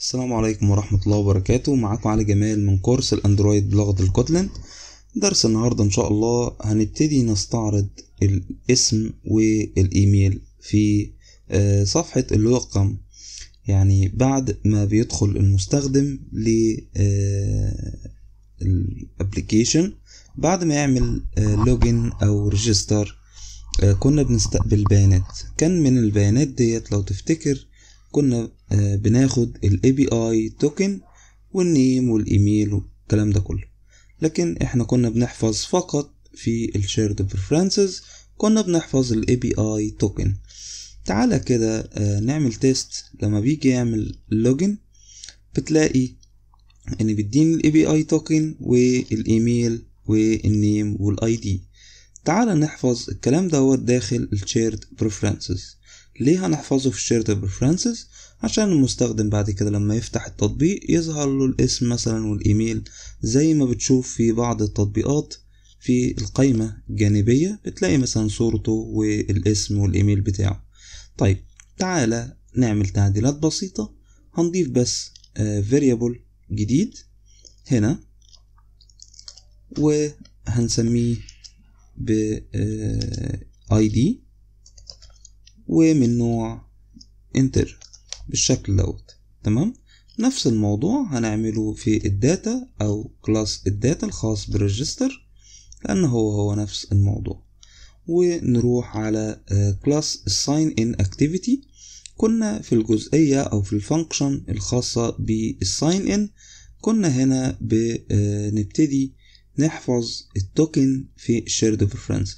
السلام عليكم ورحمة الله وبركاته معاكم علي جمال من كورس الاندرويد بلغة الكوتلين درس النهاردة ان شاء الله هنبتدي نستعرض الاسم والايميل في آه، صفحة الويلكم يعني بعد ما بيدخل المستخدم للابليكيشن آه، بعد ما يعمل آه، لوجن او ريجستر كنا بنستقبل بيانات كان من البيانات ديت لو تفتكر كنا آه، بناخد الاي بي اي توكن والنيم والايميل والكلام ده كله لكن احنا كنا بنحفظ فقط في الشيرد بريفرنسز كنا بنحفظ الاي بي اي توكن تعالى كده آه، نعمل تيست لما بيجي يعمل لوجن بتلاقي ان بيديني الاي بي اي توكن والايميل والنيم والاي دي تعالى نحفظ الكلام دوت داخل الشيرد بريفرنسز ليه هنحفظه في الشيرت بريفرنسز عشان المستخدم بعد كده لما يفتح التطبيق يظهر له الاسم مثلا والايميل زي ما بتشوف في بعض التطبيقات في القائمة الجانبية بتلاقي مثلا صورته والاسم والايميل بتاعه طيب تعالى نعمل تعديلات بسيطة هنضيف بس فاريبل آه، جديد هنا وهنسميه ب آه، id ومن نوع انتر بالشكل دوت تمام نفس الموضوع هنعمله في الداتا او كلاس الداتا الخاص بالريجستر لان هو هو نفس الموضوع ونروح على كلاس الساين ان اكتيفيتي كنا في الجزئية او في الفانكشن الخاصة بالساين ان كنا هنا بنبتدي آه، نحفظ التوكن في شيرد بريفرنسز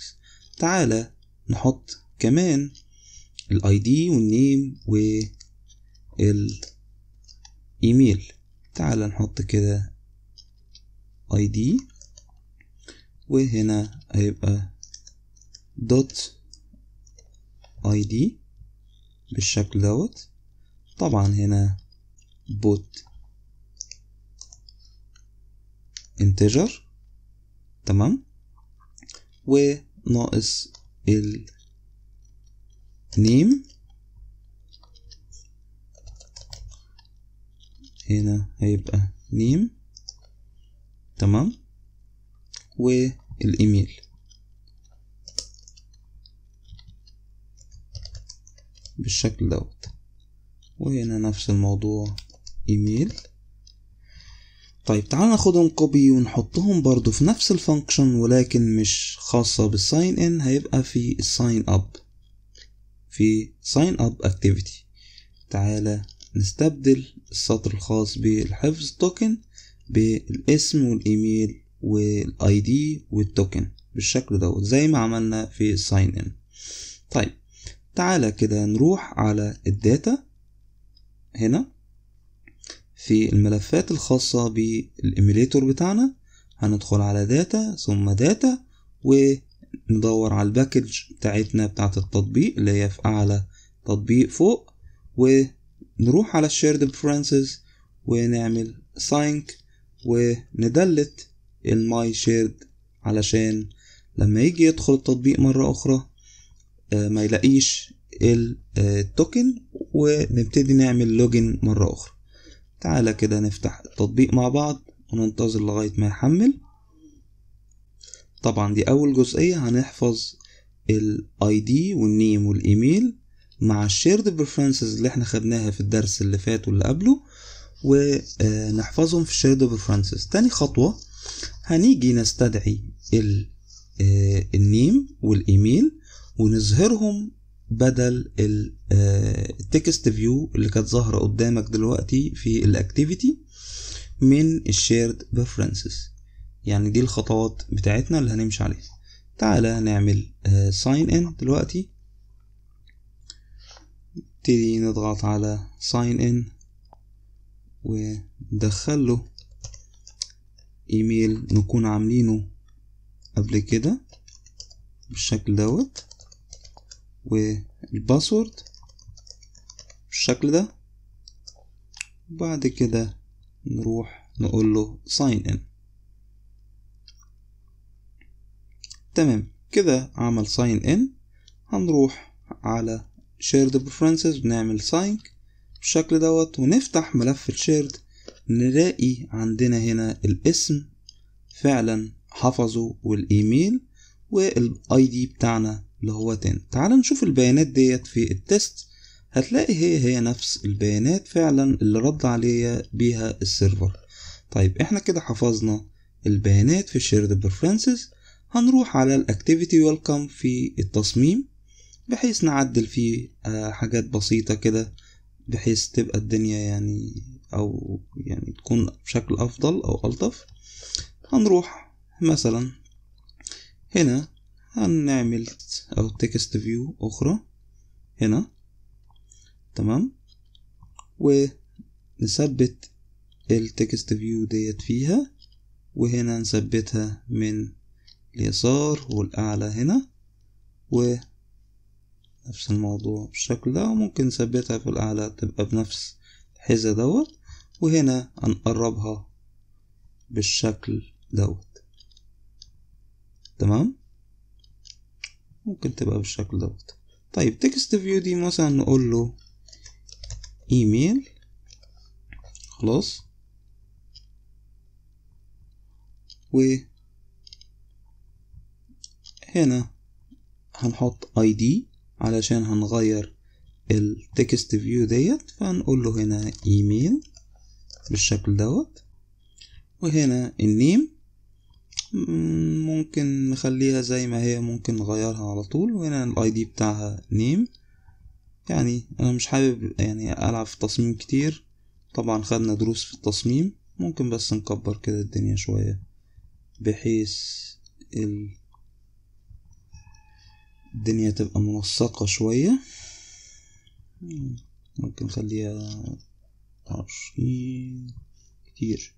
تعالى نحط كمان الاي دي والنيم والايميل تعال نحط كده اي دي وهنا هيبقى دوت اي دي بالشكل دوت طبعا هنا بوت انتجر تمام وناقص ال نيم هنا هيبقى نيم تمام والايميل بالشكل دوت وهنا نفس الموضوع ايميل طيب تعال ناخدهم كوبي ونحطهم برضو في نفس الفانكشن ولكن مش خاصة بالساين ان هيبقى في الساين اب في sign up activity تعالى نستبدل السطر الخاص بالحفظ توكن بالاسم والايميل والاي دي والتوكن بالشكل دوت زي ما عملنا في sign in طيب تعالى كده نروح على الداتا هنا في الملفات الخاصة بالإيميليتور بتاعنا هندخل على داتا ثم داتا و ندور على الباكج بتاعتنا بتاعت التطبيق اللي هي في أعلى تطبيق فوق ونروح على الشيرد بريفرنسز ونعمل سينك وندلت الماي شيرد علشان لما يجي يدخل التطبيق مرة أخرى آه، ما يلاقيش التوكن آه، ونبتدي نعمل لوجن مرة أخرى تعالى كده نفتح التطبيق مع بعض وننتظر لغاية ما يحمل طبعا دي اول جزئية هنحفظ ال دي والنيم والايميل مع الشيرد بريفرنسز اللي احنا خدناها في الدرس اللي فات واللي قبله ونحفظهم في الشيرد بريفرنسز تاني خطوة هنيجي نستدعي ال آه، النيم والايميل ونظهرهم بدل التكست فيو آه، اللي كانت ظاهرة قدامك دلوقتي في الاكتيفيتي من الشيرد بريفرنسز يعني دي الخطوات بتاعتنا اللي هنمشي عليها تعالى نعمل ساين آه، ان دلوقتي نبتدي نضغط على ساين ان وندخل له ايميل نكون عاملينه قبل كده بالشكل دوت والباسورد بالشكل ده وبعد كده نروح نقول له ساين ان تمام كده عمل ساين ان هنروح على شيرد بريفرنسز ونعمل ساينك بالشكل دوت ونفتح ملف الشيرد نلاقي عندنا هنا الاسم فعلا حفظه والايميل والاي دي بتاعنا اللي هو 10 تعال نشوف البيانات ديت في التست هتلاقي هي هي نفس البيانات فعلا اللي رد عليا بيها السيرفر طيب احنا كده حفظنا البيانات في شيرد بريفرنسز هنروح على الاكتيفيتي ويلكم في التصميم بحيث نعدل فيه آه، حاجات بسيطة كده بحيث تبقى الدنيا يعني او يعني تكون بشكل افضل او الطف هنروح مثلا هنا هنعمل او تكست فيو اخرى هنا تمام ونثبت التكست فيو ديت فيها وهنا نثبتها من اليسار والأعلى هنا ونفس الموضوع بالشكل ده وممكن نثبتها في الأعلى تبقى بنفس الحذاء دوت وهنا هنقربها بالشكل دوت تمام ممكن تبقى بالشكل دوت طيب تكست فيو دي مثلا نقول له ايميل خلاص و هنا هنحط id علشان هنغير التكست فيو ديت فهنقول له هنا ايميل بالشكل دوت وهنا النيم ممكن نخليها زي ما هي ممكن نغيرها على طول وهنا الاي دي بتاعها نيم يعني انا مش حابب يعني العب في التصميم كتير طبعا خدنا دروس في التصميم ممكن بس نكبر كده الدنيا شوية بحيث ال الدنيا تبقى منسقة شوية ممكن نخليها عشرين كتير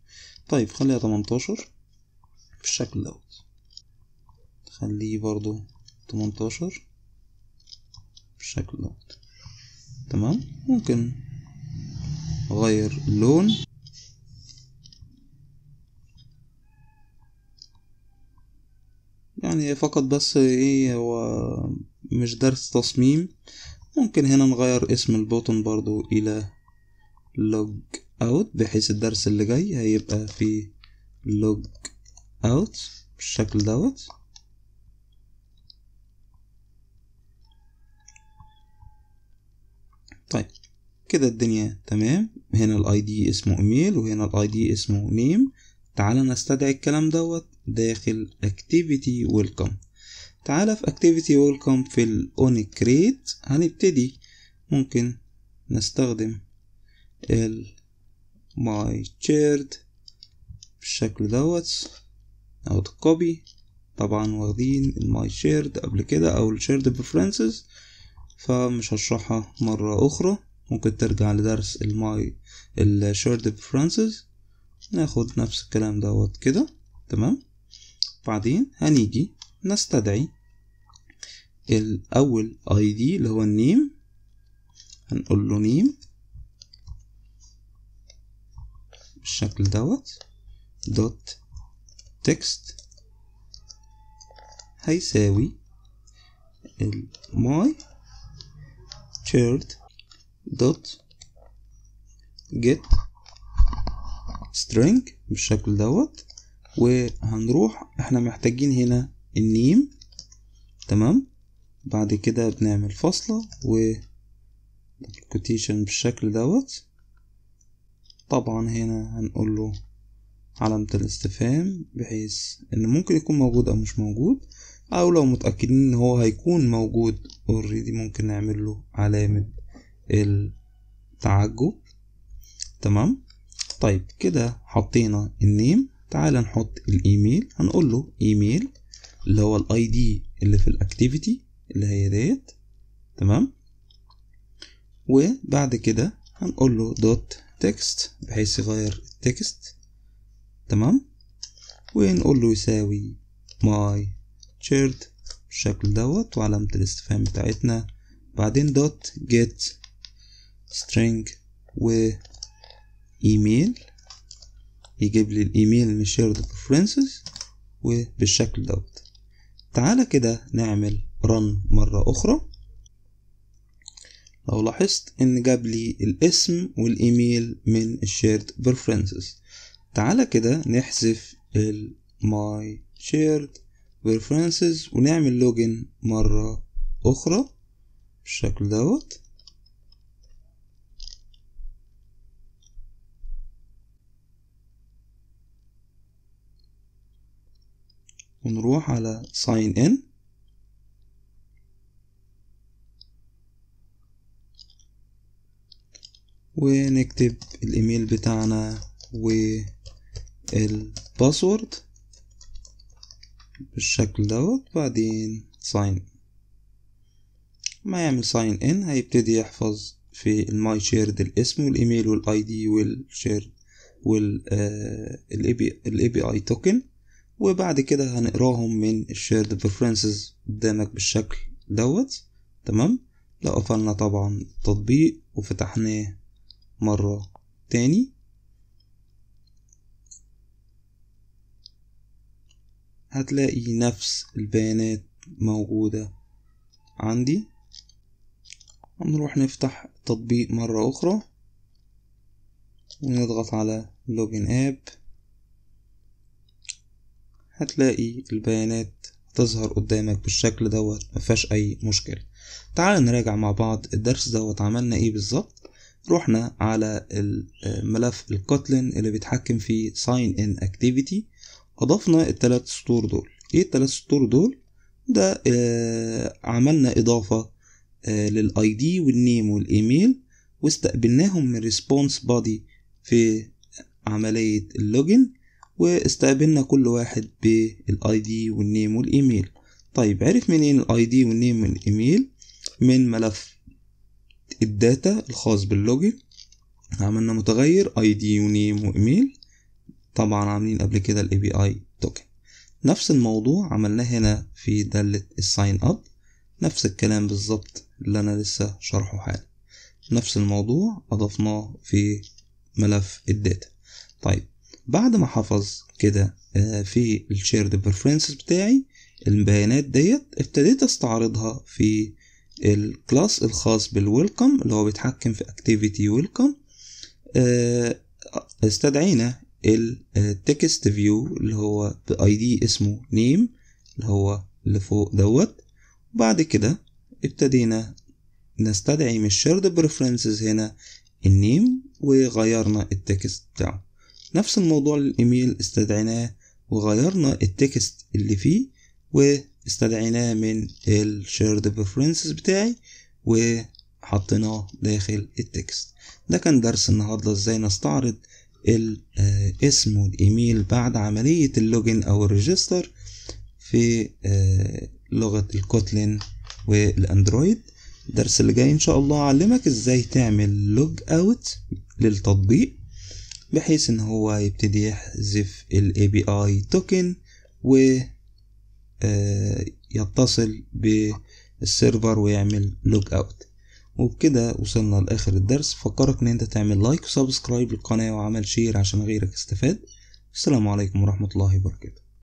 طيب خليها تمنتاشر بالشكل دوت خليه برضو تمنتاشر بالشكل دوت تمام ممكن أغير اللون يعني فقط بس ايه هو مش درس تصميم ممكن هنا نغير اسم البوتن برضو الى لوج اوت بحيث الدرس اللي جاي هيبقى فيه لوج اوت بالشكل دوت طيب كده الدنيا تمام هنا الاي دي اسمه ايميل وهنا الاي دي اسمه نيم تعال نستدعي الكلام دوت داخل activity welcome تعال في activity welcome في ال on create هنبتدي ممكن نستخدم ال my child بالشكل دوت او copy طبعا واخدين الماي شيرد قبل كده او الشيرد بريفرنسز فمش هشرحها مرة اخرى ممكن ترجع لدرس الماي الشيرد بريفرنسز ناخد نفس الكلام دوت كده تمام بعدين هنيجي نستدعي الأول اي دي اللي هو النيم هنقول له نيم بالشكل دوت دوت تكست هيساوي my child دوت get string بالشكل دوت وهنروح احنا محتاجين هنا النيم تمام بعد كده بنعمل فاصلة و كوتيشن بالشكل دوت طبعا هنا هنقول له علامة الاستفهام بحيث ان ممكن يكون موجود او مش موجود او لو متأكدين ان هو هيكون موجود اوريدي ممكن نعمل له علامة التعجب تمام طيب كده حطينا النيم تعال نحط الايميل هنقول له ايميل اللي هو الاي دي اللي في الاكتيفيتي اللي هي ديت تمام وبعد كده هنقول له دوت تكست بحيث يغير التكست تمام ونقول له يساوي ماي شيرت بالشكل دوت وعلامة الاستفهام بتاعتنا بعدين دوت جيت سترينج و ايميل يجيب لي الايميل من شيرد بريفرنسز وبالشكل دوت تعالى كده نعمل رن مرة اخرى لو لاحظت ان جاب لي الاسم والايميل من الشيرد بريفرنسز تعالى كده نحذف الماي شيرد بريفرنسز ونعمل لوجن مرة اخرى بالشكل دوت ونروح على ساين ان ونكتب الايميل بتاعنا والباسورد بالشكل دوت بعدين ساين ما يعمل ساين ان هيبتدي يحفظ في الماي شيرد الاسم والايميل والاي دي والشيرد والاي بي اي توكن وبعد كده هنقراهم من الشيرد بريفرنسز قدامك بالشكل دوت تمام لو قفلنا طبعا التطبيق وفتحناه مرة تاني هتلاقي نفس البيانات موجودة عندي هنروح نفتح التطبيق مرة أخرى ونضغط على لوجين اب هتلاقي البيانات تظهر قدامك بالشكل دوت مفيهاش اي مشكلة تعال نراجع مع بعض الدرس دوت عملنا ايه بالظبط رحنا على الملف الكوتلين اللي بيتحكم فيه ساين ان اكتيفيتي اضفنا التلات سطور دول ايه التلات سطور دول ده آه عملنا اضافة آه للاي دي والنيم والايميل واستقبلناهم من ريسبونس بادي في عملية اللوجن واستقبلنا كل واحد بالاي دي والنيم والايميل طيب عرف منين الاي دي والنيم والايميل من ملف الداتا الخاص باللوجن عملنا متغير اي دي ونيم وايميل طبعا عاملين قبل كده الاي بي اي توكن نفس الموضوع عملناه هنا في دالة الساين اب نفس الكلام بالظبط اللي انا لسه شرحه حالا نفس الموضوع اضفناه في ملف الداتا طيب بعد ما حفظ كده آه، في الشيرد بريفرنسز بتاعي البيانات ديت ابتديت استعرضها في الكلاس الخاص بالويلكم اللي هو بيتحكم في اكتيفيتي آه، ويلكم استدعينا التكست فيو اللي هو باي دي اسمه نيم اللي هو اللي فوق دوت وبعد كده ابتدينا نستدعي من الشيرد بريفرنسز هنا النيم وغيرنا التكست بتاعه نفس الموضوع للايميل استدعيناه وغيرنا التكست اللي فيه واستدعيناه من الشيرد بريفرنسز بتاعي وحطيناه داخل التكست ده كان درس النهارده ازاي نستعرض الاسم آه، والايميل بعد عملية اللوجن او الريجستر في آه، لغة الكوتلين والاندرويد الدرس اللي جاي ان شاء الله هعلمك ازاي تعمل لوج اوت للتطبيق بحيث ان هو يبتدي يحذف ال API token و آه، يتصل بالسيرفر ويعمل لوج اوت وبكده وصلنا لاخر الدرس فكرك ان انت تعمل لايك وسبسكرايب للقناة وعمل شير عشان غيرك استفاد السلام عليكم ورحمة الله وبركاته